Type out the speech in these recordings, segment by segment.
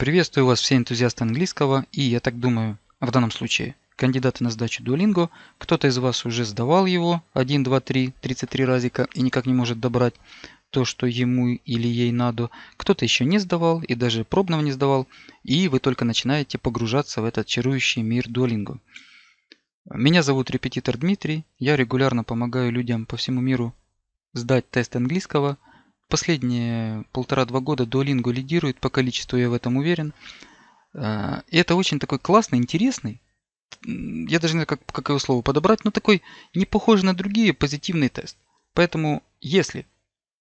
Приветствую вас все энтузиасты английского и, я так думаю, в данном случае, кандидаты на сдачу Duolingo. Кто-то из вас уже сдавал его 1, 2, 3, 33 разика и никак не может добрать то, что ему или ей надо. Кто-то еще не сдавал и даже пробного не сдавал. И вы только начинаете погружаться в этот чарующий мир Duolingo. Меня зовут репетитор Дмитрий. Я регулярно помогаю людям по всему миру сдать тест английского – Последние полтора-два года Duolingo лидирует по количеству, я в этом уверен. А, и это очень такой классный, интересный, я даже не знаю, как, как его слово подобрать, но такой не похожий на другие позитивный тест. Поэтому, если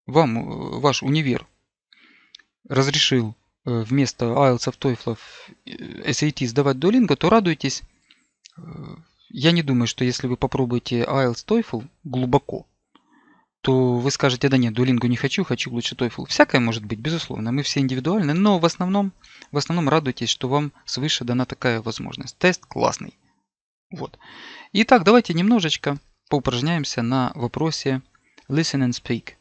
вам э, ваш универ разрешил э, вместо IELTS, TOEFL, SAT сдавать Duolingo, то радуйтесь. Э, я не думаю, что если вы попробуете IELTS, TOEFL глубоко, то вы скажете, да нет, Дулингу не хочу, хочу лучше TOEFL. Всякое может быть, безусловно, мы все индивидуальны, но в основном, в основном радуйтесь, что вам свыше дана такая возможность. Тест классный. Вот. Итак, давайте немножечко поупражняемся на вопросе listen and speak.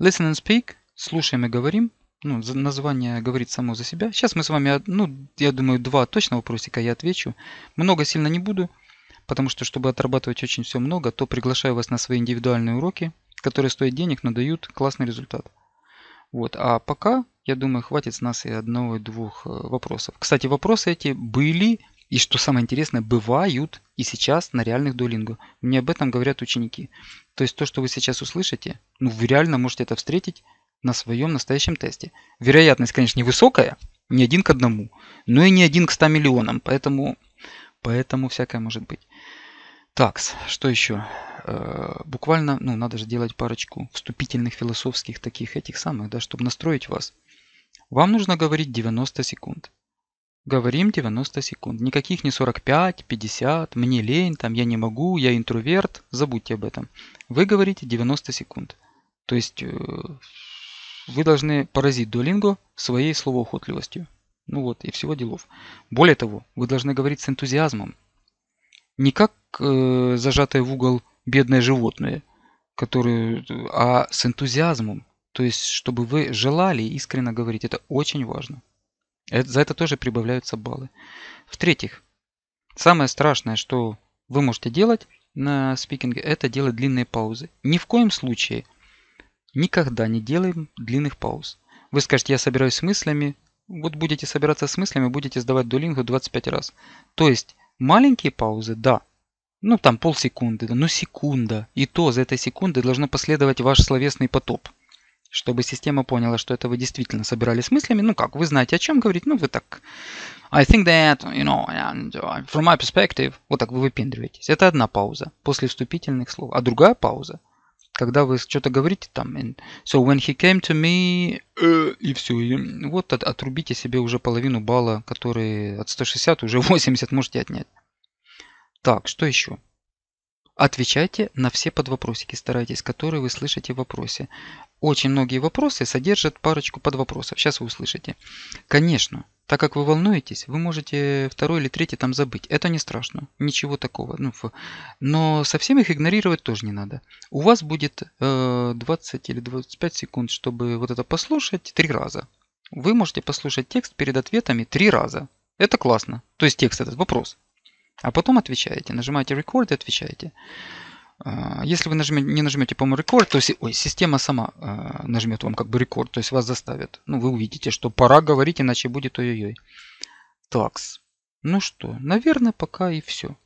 Listen and speak, слушаем и говорим. Ну, название говорит само за себя. Сейчас мы с вами, ну, я думаю, два точно вопросика я отвечу. Много сильно не буду, потому что, чтобы отрабатывать очень все много, то приглашаю вас на свои индивидуальные уроки которые стоят денег, но дают классный результат. Вот. А пока, я думаю, хватит с нас и одного, и двух э, вопросов. Кстати, вопросы эти были, и что самое интересное, бывают и сейчас на реальных дуолинго. Мне об этом говорят ученики. То есть то, что вы сейчас услышите, ну вы реально можете это встретить на своем настоящем тесте. Вероятность, конечно, невысокая, не один к одному, но и не один к 100 миллионам, поэтому, поэтому всякое может быть. Так, что еще? Э, буквально, ну, надо же делать парочку вступительных философских таких этих самых, да, чтобы настроить вас. Вам нужно говорить 90 секунд. Говорим 90 секунд. Никаких не 45, 50, мне лень, там, я не могу, я интроверт. Забудьте об этом. Вы говорите 90 секунд. То есть э, вы должны поразить долинго своей словоохотливостью. Ну вот, и всего делов. Более того, вы должны говорить с энтузиазмом. Не как э, зажатая в угол бедное животное, которое а с энтузиазмом. То есть, чтобы вы желали искренне говорить, это очень важно. Это, за это тоже прибавляются баллы. В-третьих, самое страшное, что вы можете делать на спикинге, это делать длинные паузы. Ни в коем случае никогда не делаем длинных пауз. Вы скажете, я собираюсь с мыслями. Вот будете собираться с мыслями, будете сдавать дулингу 25 раз. То есть маленькие паузы, да, ну там полсекунды, ну секунда. И то за этой секунды должно последовать ваш словесный потоп. Чтобы система поняла, что это вы действительно собирались мыслями. Ну как, вы знаете, о чем говорить, ну вы так... I think that, you know, and uh, from my perspective... Вот так вы выпендриваетесь. Это одна пауза после вступительных слов. А другая пауза, когда вы что-то говорите там... And, so when he came to me... Э, и все. И вот от, отрубите себе уже половину балла, который от 160 уже 80 можете отнять. Так, что еще? Отвечайте на все подвопросики, старайтесь, которые вы слышите в вопросе. Очень многие вопросы содержат парочку подвопросов. Сейчас вы услышите. Конечно, так как вы волнуетесь, вы можете второй или третий там забыть. Это не страшно. Ничего такого. Ну, фу. Но совсем их игнорировать тоже не надо. У вас будет э, 20 или 25 секунд, чтобы вот это послушать три раза. Вы можете послушать текст перед ответами три раза. Это классно. То есть текст этот вопрос. А потом отвечаете, нажимаете record и отвечаете. А, если вы нажмете, не нажмете, по-моему, рекорд, то есть, ой, система сама э, нажмет вам как бы рекорд, то есть вас заставят. Ну, вы увидите, что пора говорить, иначе будет ой-ой-ой. Такс. Ну что, наверное, пока и все.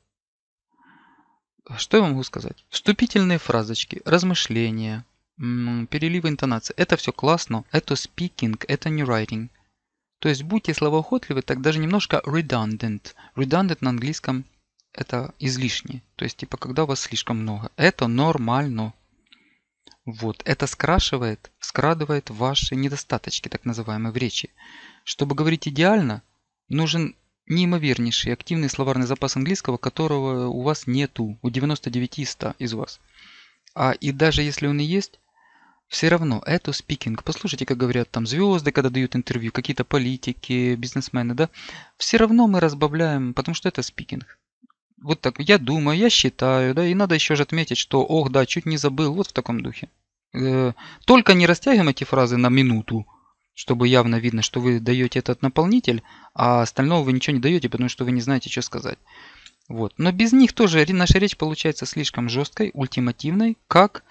Что я могу сказать? Вступительные фразочки, размышления, переливы интонации. Это все классно. Это speaking, это не writing. То есть будьте словоохотливы, так даже немножко redundant. Redundant на английском это излишне. То есть, типа, когда у вас слишком много. Это нормально. Вот, это скрашивает, скрадывает ваши недостаточки, так называемые, в речи. Чтобы говорить идеально, нужен неимовернейший активный словарный запас английского, которого у вас нету, у 99 100 из вас. А и даже если он и есть, все равно это спикинг. Послушайте, как говорят там звезды, когда дают интервью, какие-то политики, бизнесмены, да. Все равно мы разбавляем, потому что это спикинг. Вот так, я думаю, я считаю, да, и надо еще же отметить, что, ох, да, чуть не забыл, вот в таком духе. Э, только не растягиваем эти фразы на минуту, чтобы явно видно, что вы даете этот наполнитель, а остального вы ничего не даете, потому что вы не знаете, что сказать. Вот. Но без них тоже наша речь получается слишком жесткой, ультимативной, как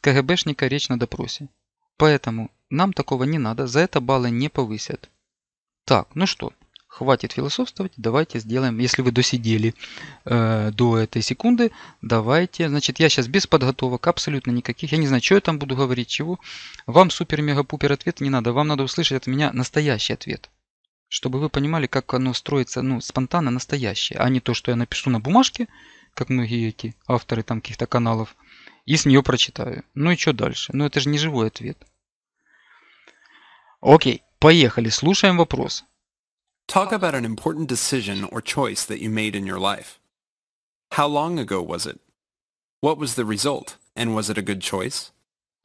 КГБшника речь на допросе. Поэтому нам такого не надо, за это баллы не повысят. Так, ну что, хватит философствовать, давайте сделаем, если вы досидели э, до этой секунды, давайте, значит, я сейчас без подготовок, абсолютно никаких, я не знаю, что я там буду говорить, чего, вам супер-мега-пупер ответ не надо, вам надо услышать от меня настоящий ответ, чтобы вы понимали, как оно строится, ну, спонтанно настоящее, а не то, что я напишу на бумажке, как многие эти авторы там каких-то каналов, и с нее прочитаю. Ну и что дальше? Ну это же не живой ответ. Окей, поехали, слушаем вопрос. Talk about an important decision or choice that you made in your life. How long ago was it? What was the result? And was it a good choice?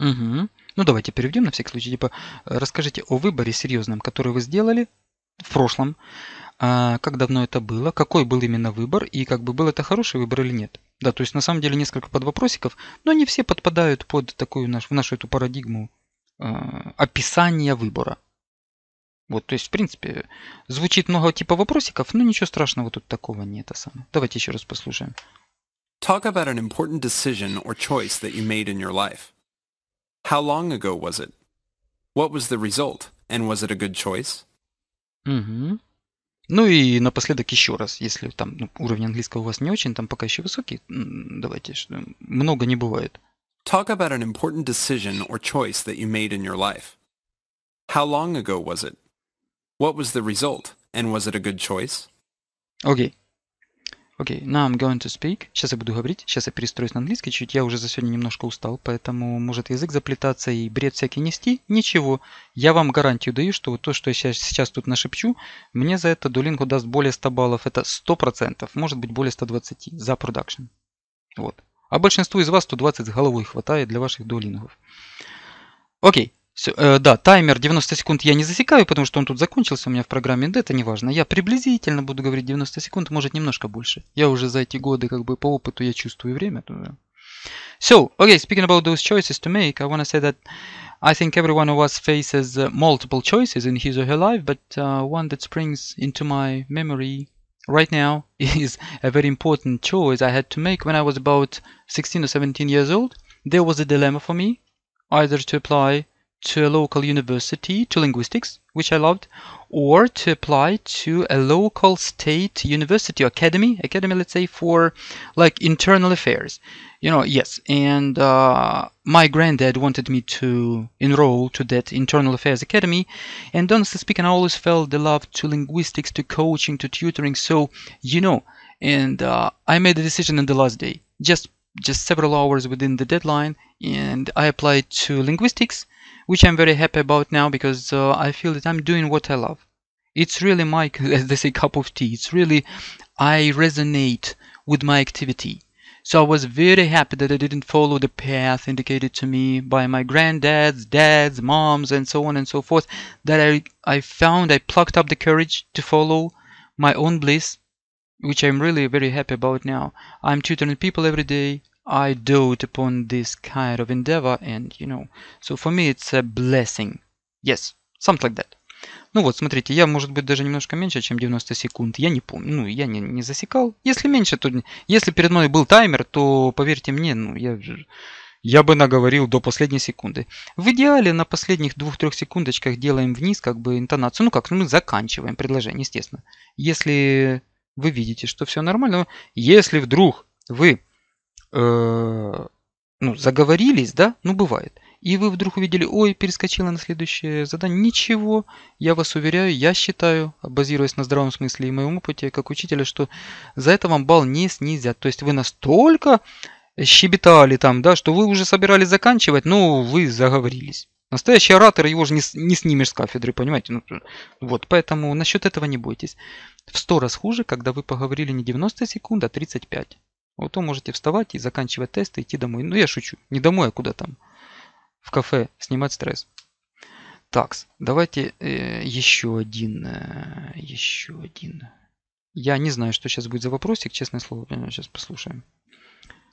Угу. Ну давайте переведем на всякий случай. Типа, э, расскажите о выборе серьезном, который вы сделали в прошлом. А, как давно это было, какой был именно выбор и как бы был это хороший выбор или нет. Да, то есть на самом деле несколько подвопросиков, но они все подпадают под такую наш, в нашу эту парадигму э, описания выбора. Вот, то есть, в принципе, звучит много типа вопросиков, но ничего страшного тут такого нет. А сам. Давайте еще раз послушаем. Talk about an important decision or choice that you made in your life. How long ago was it? What was the result? And was it a good choice? Угу. Ну и напоследок еще раз, если там ну, уровень английского у вас не очень, там пока еще высокий, давайте, много не бывает. Talk about an important decision or choice that you made in your life. How long ago was it? What was the result? And was it a good choice? Окей. Okay. Окей, okay, now I'm going to speak. Сейчас я буду говорить, сейчас я перестроюсь на английский чуть. Я уже за сегодня немножко устал, поэтому может язык заплетаться и бред всякий нести. Ничего, я вам гарантию даю, что вот то, что я сейчас, сейчас тут нашепчу, мне за это Duolingo даст более 100 баллов. Это 100%, может быть более 120 за продакшн. Вот. А большинству из вас 120 с головой хватает для ваших дуолингов. Окей. Okay. Все, э, да, таймер 90 секунд я не засекаю, потому что он тут закончился у меня в программе, да это не важно. Я приблизительно буду говорить 90 секунд, может немножко больше. Я уже за эти годы как бы по опыту я чувствую время. So, okay, speaking about those choices to make, I want to say that I think everyone of us faces multiple choices in his or her life, but uh, one that springs into my memory right now is a very important choice I had to make when I was about 16 or 17 years old. There was a dilemma for me, either to apply to a local university to linguistics, which I loved, or to apply to a local state university academy, academy, let's say, for like internal affairs. You know, yes. And uh, my granddad wanted me to enroll to that internal affairs academy. And honestly speaking, I always felt the love to linguistics, to coaching, to tutoring. So, you know, and uh, I made the decision on the last day, just just several hours within the deadline, and I applied to linguistics which I'm very happy about now because uh, I feel that I'm doing what I love. It's really my, as they say, cup of tea. It's really, I resonate with my activity. So I was very happy that I didn't follow the path indicated to me by my granddads, dads, moms, and so on and so forth. That I, I found, I plucked up the courage to follow my own bliss, which I'm really very happy about now. I'm tutoring people every day. I dote upon this kind of endeavor, and, you know. So for me it's a blessing. Yes, something like that. Ну вот, смотрите, я, может быть, даже немножко меньше, чем 90 секунд. Я не помню, ну, я не, не засекал. Если меньше, то... Если перед мной был таймер, то, поверьте мне, ну, я, я бы наговорил до последней секунды. В идеале на последних двух-трех секундочках делаем вниз как бы интонацию. Ну как, ну, мы заканчиваем предложение, естественно. Если вы видите, что все нормально, если вдруг вы Э, ну, заговорились, да, ну бывает. И вы вдруг увидели, ой, перескочила на следующее задание. Ничего, я вас уверяю, я считаю, базируясь на здравом смысле и моем опыте как учителя, что за это вам балл не снизят. То есть вы настолько щебетали там, да, что вы уже собирались заканчивать, но вы заговорились. Настоящий оратор, его же не, не снимешь с кафедры, понимаете? Ну, вот, поэтому насчет этого не бойтесь. В сто раз хуже, когда вы поговорили не 90 секунд, а 35. Вот вы можете вставать и заканчивать тесты, идти домой. Ну, я шучу. Не домой, а куда там. В кафе снимать стресс. Такс, давайте э, еще один, э, еще один. Я не знаю, что сейчас будет за вопросик, честное слово. Сейчас э, послушаем.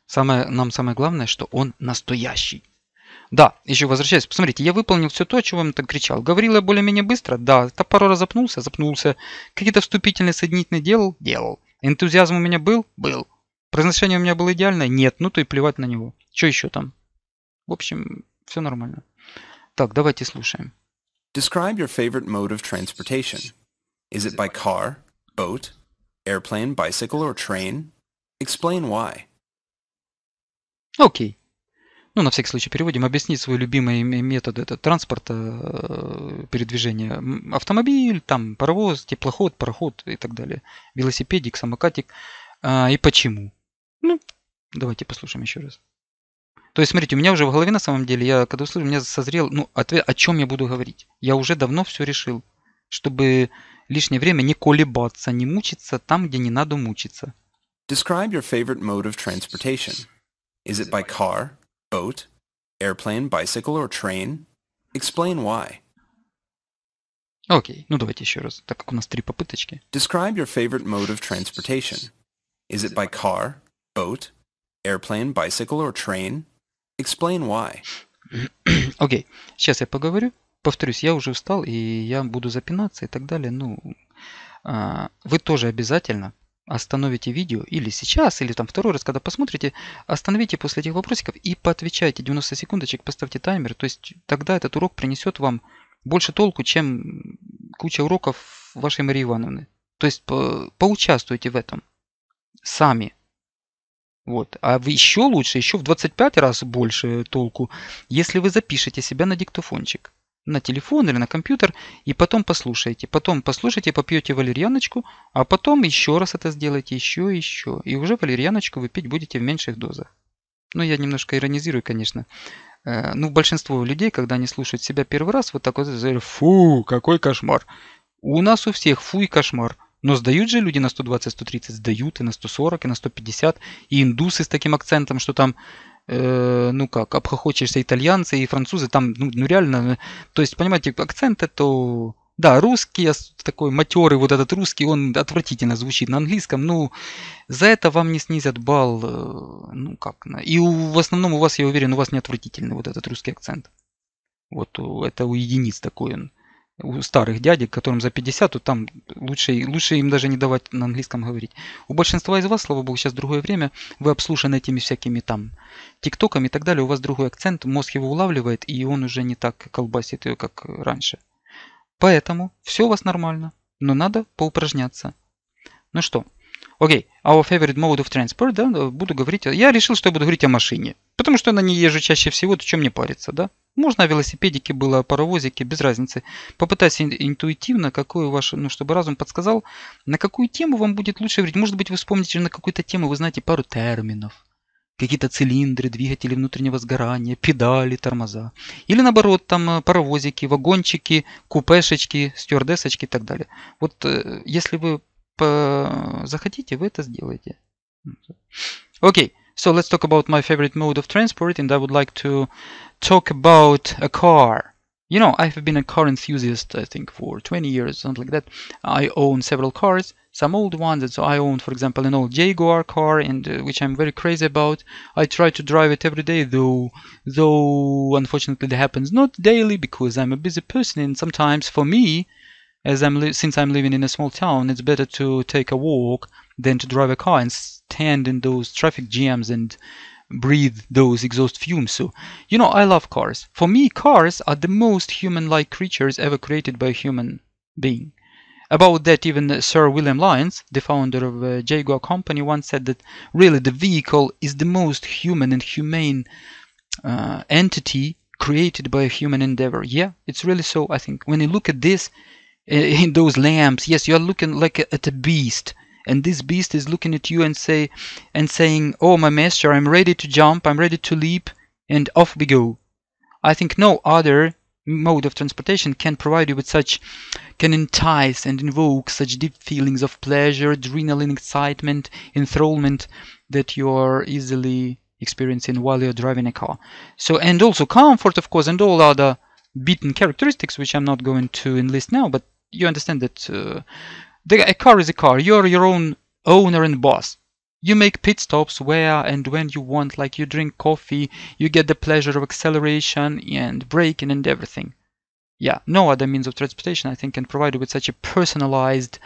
Самое, нам самое главное, что он настоящий. Да, еще возвращаясь, посмотрите, я выполнил все то, о чем вам так кричал. Говорил я более-менее быстро, да, то пару раз запнулся, запнулся. Какие-то вступительные соединительные делал, делал. Энтузиазм у меня был? Был. Произношение у меня было идеальное? Нет. Ну то и плевать на него. Что еще там? В общем, все нормально. Так, давайте слушаем. Describe your favorite mode of transportation. Is it by car, boat, airplane, bicycle or train? Explain why. Окей. Ну, на всякий случай переводим. Объяснить свой любимый метод это транспорта, э, передвижения. Автомобиль, там паровоз, теплоход, пароход и так далее. Велосипедик, самокатик. А, и почему? Ну, давайте послушаем еще раз. То есть, смотрите, у меня уже в голове на самом деле, я когда услышал, у меня созрел, ну, ответ, о чем я буду говорить. Я уже давно все решил, чтобы лишнее время не колебаться, не мучиться там, где не надо мучиться. Describe your favorite mode of transportation. Is it by car, boat, airplane, bicycle or train? Explain why. Окей, ну давайте еще раз, так как у нас три попыточки. Describe your favorite mode of transportation. Is it by car, boat, airplane, bicycle or train? Explain why. Окей, okay. сейчас я поговорю. Повторюсь, я уже устал, и я буду запинаться и так далее. Ну, а, вы тоже обязательно остановите видео или сейчас, или там второй раз, когда посмотрите, остановите после этих вопросиков и поотвечайте 90 секундочек, поставьте таймер. То есть тогда этот урок принесет вам больше толку, чем куча уроков вашей Марии Ивановны. То есть по, поучаствуйте в этом сами. Вот. А в еще лучше, еще в 25 раз больше толку, если вы запишете себя на диктофончик, на телефон или на компьютер, и потом послушаете. Потом послушайте, попьете валерьяночку, а потом еще раз это сделайте, еще и еще. И уже валерьяночку вы пить будете в меньших дозах. Ну, я немножко иронизирую, конечно. Э, ну, большинство людей, когда они слушают себя первый раз, вот так вот, фу, какой кошмар. У нас у всех фу и кошмар. Но сдают же люди на 120-130, сдают и на 140, и на 150, и индусы с таким акцентом, что там, э, ну как, обхохочешься итальянцы и французы, там, ну, ну реально, э, то есть, понимаете, акцент это... Да, русский, такой матерый вот этот русский, он отвратительно звучит на английском. Ну, за это вам не снизят балл, э, ну как. И у, в основном у вас, я уверен, у вас не отвратительный вот этот русский акцент. Вот это у единиц такой он у старых дядек, которым за 50, то там лучше, лучше им даже не давать на английском говорить. У большинства из вас, слава богу, сейчас другое время, вы обслужены этими всякими там тиктоками и так далее, у вас другой акцент, мозг его улавливает, и он уже не так колбасит ее, как раньше. Поэтому все у вас нормально, но надо поупражняться. Ну что, окей, okay. our favorite mode of transport, да, буду говорить, я решил, что я буду говорить о машине. Потому что на ней езжу чаще всего, то чем мне париться, да? Можно о велосипедике было, паровозики без разницы. Попытайтесь интуитивно, какой ваш, ну, чтобы разум подсказал, на какую тему вам будет лучше говорить. Может быть, вы вспомните на какую-то тему, вы знаете пару терминов. Какие-то цилиндры, двигатели внутреннего сгорания, педали, тормоза. Или наоборот, там э, паровозики, вагончики, купешечки, стюардесочки и так далее. Вот э, если вы захотите, вы это сделаете. Окей. Okay. So let's talk about my favorite mode of transport and I would like to talk about a car. You know, I have been a car enthusiast, I think, for 20 years, something like that. I own several cars, some old ones, and so I own, for example, an old Jaguar car, and uh, which I'm very crazy about. I try to drive it every day, though, though unfortunately that happens not daily because I'm a busy person, and sometimes for me, as I'm li- since I'm living in a small town, it's better to take a walk than to drive a car and stand in those traffic jams and breathe those exhaust fumes. So, you know, I love cars. For me, cars are the most human-like creatures ever created by a human being. About that, even Sir William Lyons, the founder of uh, Jaguar Company, once said that really the vehicle is the most human and humane uh, entity created by a human endeavor. Yeah, it's really so, I think. When you look at this uh, in those lamps. Yes, you are looking like a, at a beast, and this beast is looking at you and say, and saying, "Oh, my master, I'm ready to jump, I'm ready to leap, and off we go." I think no other mode of transportation can provide you with such, can entice and invoke such deep feelings of pleasure, adrenaline, excitement, enthrallment that you are easily experiencing while you're driving a car. So, and also comfort, of course, and all other beaten characteristics, which I'm not going to enlist now, but you understand that uh, the, a car is a car. You're your own owner and boss. You make pit stops where and when you want, like you drink coffee, you get the pleasure of acceleration and braking and everything. Yeah, no other means of transportation, I think, can provide you with such a personalized,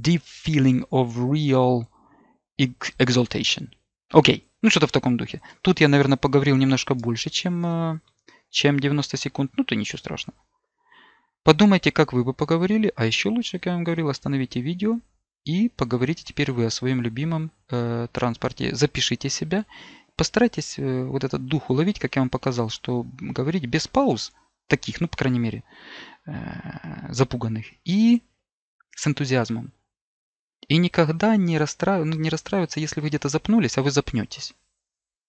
deep feeling of real ex exaltation. Окей, okay. ну что-то в таком духе. Тут я, наверное, поговорил немножко больше, чем э, чем 90 секунд, ну то ничего страшного. Подумайте, как вы бы поговорили, а еще лучше, как я вам говорил, остановите видео и поговорите теперь вы о своем любимом э, транспорте. Запишите себя, постарайтесь э, вот этот дух уловить, как я вам показал, что говорить без пауз, таких, ну, по крайней мере, э, запуганных, и с энтузиазмом. И никогда не, расстра... Ну, не расстраиваться, если вы где-то запнулись, а вы запнетесь.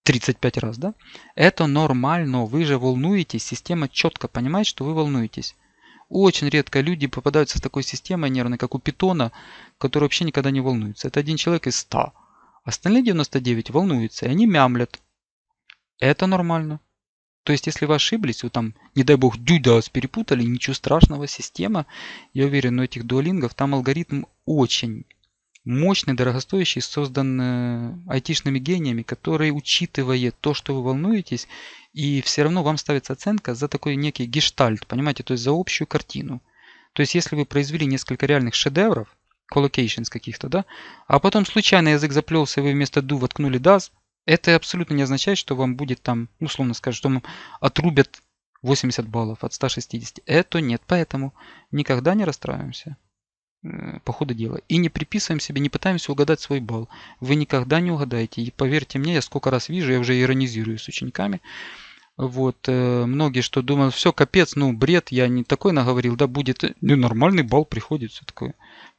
35 раз, да? Это нормально, вы же волнуетесь, система четко понимает, что вы волнуетесь. Очень редко люди попадаются с такой системой нервной, как у питона, который вообще никогда не волнуется. Это один человек из 100. Остальные 99 волнуются, и они мямлят. Это нормально. То есть, если вы ошиблись, вы там, не дай бог, дюда дюдас перепутали, ничего страшного, система, я уверен, у этих дуалингов там алгоритм очень мощный, дорогостоящий, создан айтишными гениями, который учитывает то, что вы волнуетесь, и все равно вам ставится оценка за такой некий гештальт, понимаете, то есть за общую картину. То есть если вы произвели несколько реальных шедевров, collocations каких-то, да, а потом случайно язык заплелся, и вы вместо do воткнули does, это абсолютно не означает, что вам будет там, условно скажем, что вам отрубят 80 баллов от 160. Это нет, поэтому никогда не расстраиваемся. Э, по ходу дела. И не приписываем себе, не пытаемся угадать свой балл. Вы никогда не угадаете. И поверьте мне, я сколько раз вижу, я уже иронизирую с учениками. Вот, э, многие что думают, все, капец, ну, бред, я не такой наговорил, да будет, э, ну, нормальный балл приходит, все такое.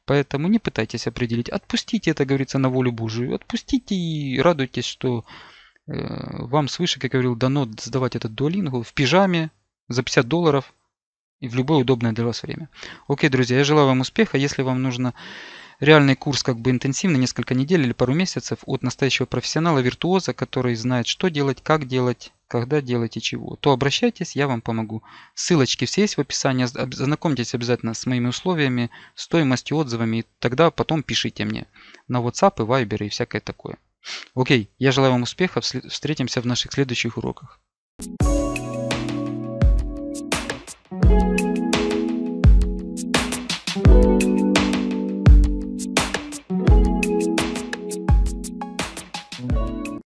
Поэтому не пытайтесь определить, отпустите это, говорится, на волю Божию, отпустите и радуйтесь, что э, вам свыше, как я говорил, дано сдавать этот дуалингу в пижаме за 50 долларов, и в любое удобное для вас время. Окей, друзья, я желаю вам успеха. Если вам нужно реальный курс как бы интенсивный, несколько недель или пару месяцев от настоящего профессионала, виртуоза, который знает, что делать, как делать, когда делать и чего, то обращайтесь, я вам помогу. Ссылочки все есть в описании, ознакомьтесь обязательно с моими условиями, стоимостью, отзывами, и тогда потом пишите мне на WhatsApp и Viber и всякое такое. Окей, я желаю вам успехов, встретимся в наших следующих уроках. Thank you